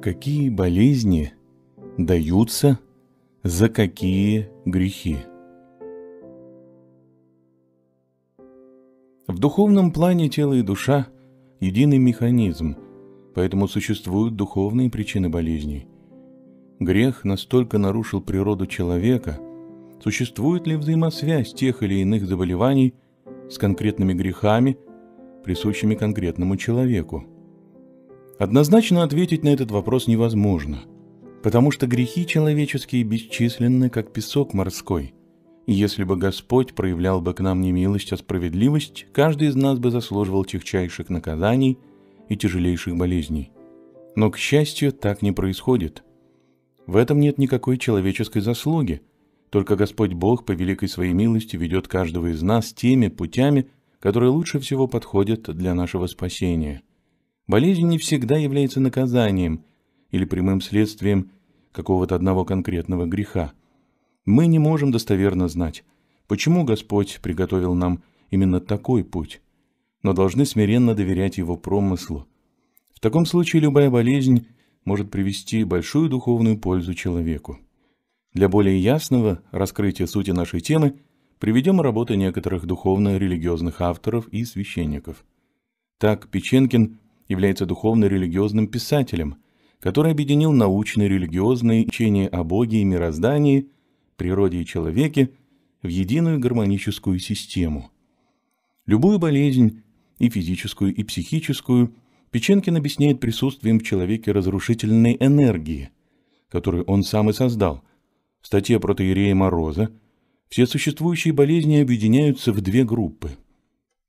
Какие болезни даются за какие грехи? В духовном плане тело и душа – единый механизм, поэтому существуют духовные причины болезней. Грех настолько нарушил природу человека, существует ли взаимосвязь тех или иных заболеваний с конкретными грехами, присущими конкретному человеку – Однозначно ответить на этот вопрос невозможно, потому что грехи человеческие бесчисленны, как песок морской. И если бы Господь проявлял бы к нам не милость, а справедливость, каждый из нас бы заслуживал тягчайших наказаний и тяжелейших болезней. Но, к счастью, так не происходит. В этом нет никакой человеческой заслуги, только Господь Бог по великой своей милости ведет каждого из нас теми путями, которые лучше всего подходят для нашего спасения – Болезнь не всегда является наказанием или прямым следствием какого-то одного конкретного греха. Мы не можем достоверно знать, почему Господь приготовил нам именно такой путь, но должны смиренно доверять Его промыслу. В таком случае любая болезнь может привести большую духовную пользу человеку. Для более ясного раскрытия сути нашей темы приведем работы некоторых духовно-религиозных авторов и священников. Так Печенкин – является духовно-религиозным писателем, который объединил научно-религиозные учения о Боге и мироздании, природе и человеке в единую гармоническую систему. Любую болезнь, и физическую, и психическую, Печенкин объясняет присутствием в человеке разрушительной энергии, которую он сам и создал. В статье протоиерея Мороза все существующие болезни объединяются в две группы –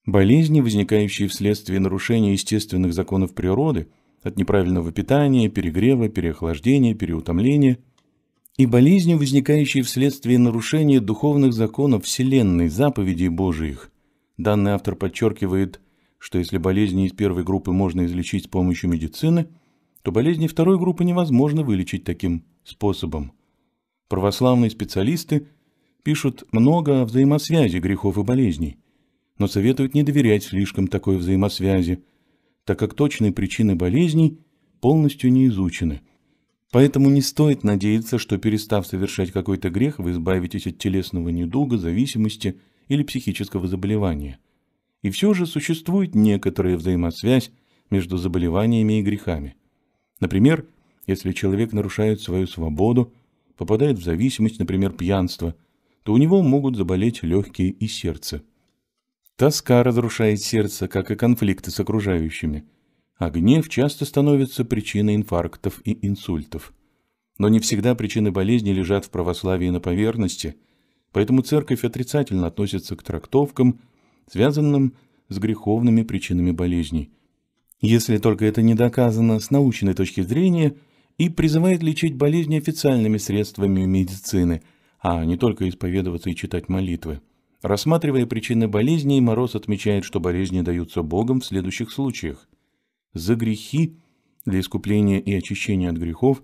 Болезни, возникающие вследствие нарушения естественных законов природы, от неправильного питания, перегрева, переохлаждения, переутомления, и болезни, возникающие вследствие нарушения духовных законов Вселенной, заповедей Божиих. Данный автор подчеркивает, что если болезни из первой группы можно излечить с помощью медицины, то болезни второй группы невозможно вылечить таким способом. Православные специалисты пишут много о взаимосвязи грехов и болезней – но советуют не доверять слишком такой взаимосвязи, так как точные причины болезней полностью не изучены. Поэтому не стоит надеяться, что перестав совершать какой-то грех, вы избавитесь от телесного недуга, зависимости или психического заболевания. И все же существует некоторая взаимосвязь между заболеваниями и грехами. Например, если человек нарушает свою свободу, попадает в зависимость, например, пьянство, то у него могут заболеть легкие и сердце. Тоска разрушает сердце, как и конфликты с окружающими. А гнев часто становится причиной инфарктов и инсультов. Но не всегда причины болезни лежат в православии на поверхности, поэтому церковь отрицательно относится к трактовкам, связанным с греховными причинами болезней. Если только это не доказано с научной точки зрения – и призывает лечить болезни официальными средствами медицины, а не только исповедоваться и читать молитвы. Рассматривая причины болезней, Мороз отмечает, что болезни даются Богом в следующих случаях. За грехи для искупления и очищения от грехов,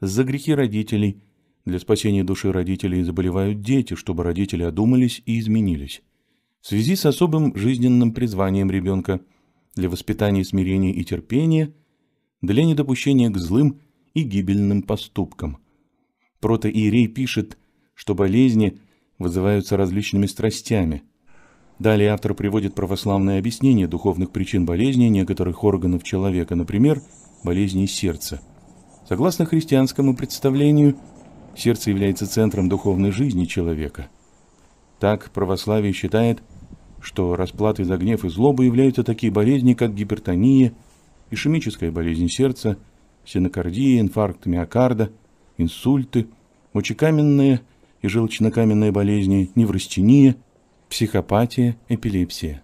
за грехи родителей, для спасения души родителей заболевают дети, чтобы родители одумались и изменились. В связи с особым жизненным призванием ребенка, для воспитания смирения и терпения, для недопущения к злым и гибельным поступкам. Протоиерей пишет, что болезни – вызываются различными страстями. Далее автор приводит православное объяснение духовных причин болезней некоторых органов человека, например, болезней сердца. Согласно христианскому представлению, сердце является центром духовной жизни человека. Так православие считает, что расплаты за гнев и злобу являются такие болезни, как гипертония, ишемическая болезнь сердца, синокардия, инфаркт миокарда, инсульты, мочекаменные и желчнокаменные болезни, неврастения, психопатия, эпилепсия.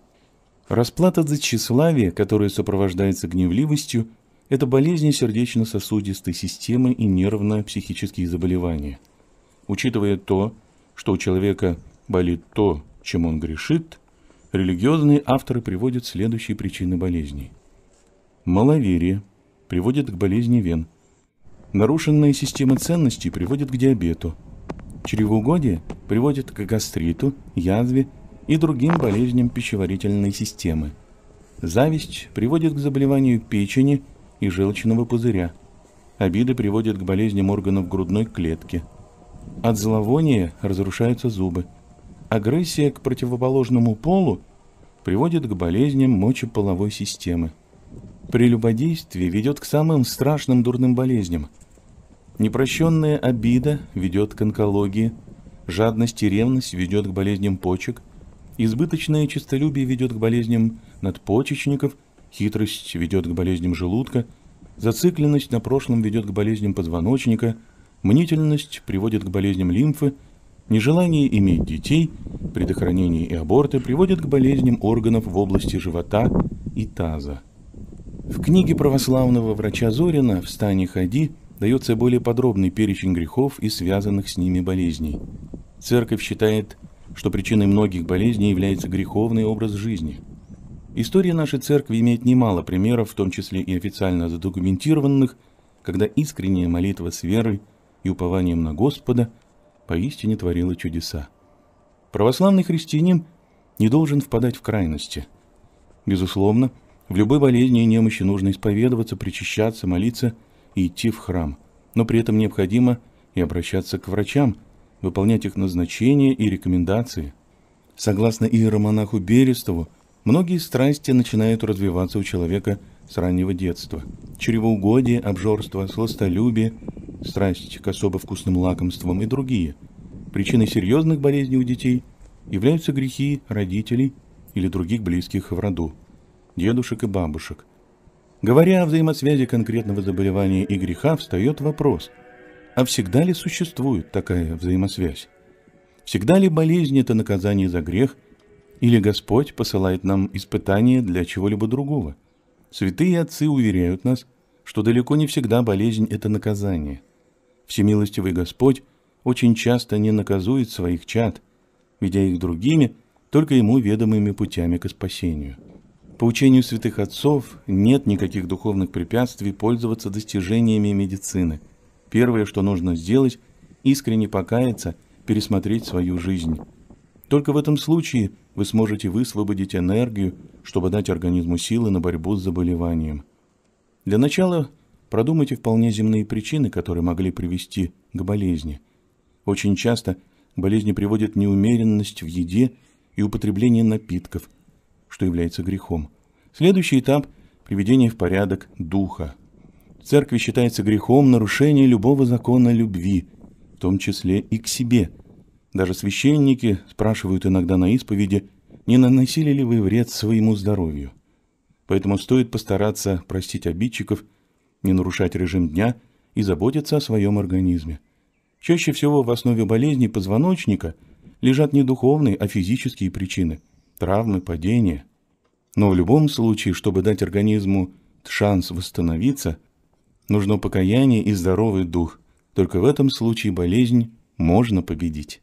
Расплата за тщеславие, которая сопровождается гневливостью, это болезни сердечно-сосудистой системы и нервно-психические заболевания. Учитывая то, что у человека болит то, чем он грешит, религиозные авторы приводят следующие причины болезней. Маловерие приводит к болезни вен. Нарушенная система ценностей приводит к диабету – Чревоугодие приводит к гастриту, язве и другим болезням пищеварительной системы. Зависть приводит к заболеванию печени и желчного пузыря. Обиды приводят к болезням органов грудной клетки. От зловония разрушаются зубы. Агрессия к противоположному полу приводит к болезням мочеполовой системы. Прелюбодействие ведет к самым страшным дурным болезням – Непрощенная обида ведет к онкологии, жадность и ревность ведет к болезням почек, избыточное честолюбие ведет к болезням надпочечников, хитрость ведет к болезням желудка, зацикленность на прошлом ведет к болезням позвоночника, мнительность приводит к болезням лимфы, нежелание иметь детей, предохранение и аборты приводят к болезням органов в области живота и таза. В книге православного врача Зорина «Встань и ходи» дается более подробный перечень грехов и связанных с ними болезней. Церковь считает, что причиной многих болезней является греховный образ жизни. История нашей церкви имеет немало примеров, в том числе и официально задокументированных, когда искренняя молитва с верой и упованием на Господа поистине творила чудеса. Православный христианин не должен впадать в крайности. Безусловно, в любой болезни и немощи нужно исповедоваться, причащаться, молиться – идти в храм, но при этом необходимо и обращаться к врачам, выполнять их назначения и рекомендации. Согласно иеромонаху Берестову, многие страсти начинают развиваться у человека с раннего детства. Чревоугодие, обжорство, сластолюбие, страсть к особо вкусным лакомствам и другие. Причиной серьезных болезней у детей являются грехи родителей или других близких в роду, дедушек и бабушек, Говоря о взаимосвязи конкретного заболевания и греха, встает вопрос, а всегда ли существует такая взаимосвязь? Всегда ли болезнь – это наказание за грех, или Господь посылает нам испытания для чего-либо другого? Святые отцы уверяют нас, что далеко не всегда болезнь – это наказание. Всемилостивый Господь очень часто не наказует своих чад, ведя их другими, только ему ведомыми путями к спасению – по учению святых отцов нет никаких духовных препятствий пользоваться достижениями медицины. Первое, что нужно сделать, искренне покаяться, пересмотреть свою жизнь. Только в этом случае вы сможете высвободить энергию, чтобы дать организму силы на борьбу с заболеванием. Для начала продумайте вполне земные причины, которые могли привести к болезни. Очень часто болезни приводят неумеренность в еде и употребление напитков – что является грехом. Следующий этап – приведение в порядок духа. В церкви считается грехом нарушение любого закона любви, в том числе и к себе. Даже священники спрашивают иногда на исповеди, не наносили ли вы вред своему здоровью. Поэтому стоит постараться простить обидчиков, не нарушать режим дня и заботиться о своем организме. Чаще всего в основе болезни позвоночника лежат не духовные, а физические причины – травмы, падения. Но в любом случае, чтобы дать организму шанс восстановиться, нужно покаяние и здоровый дух. Только в этом случае болезнь можно победить.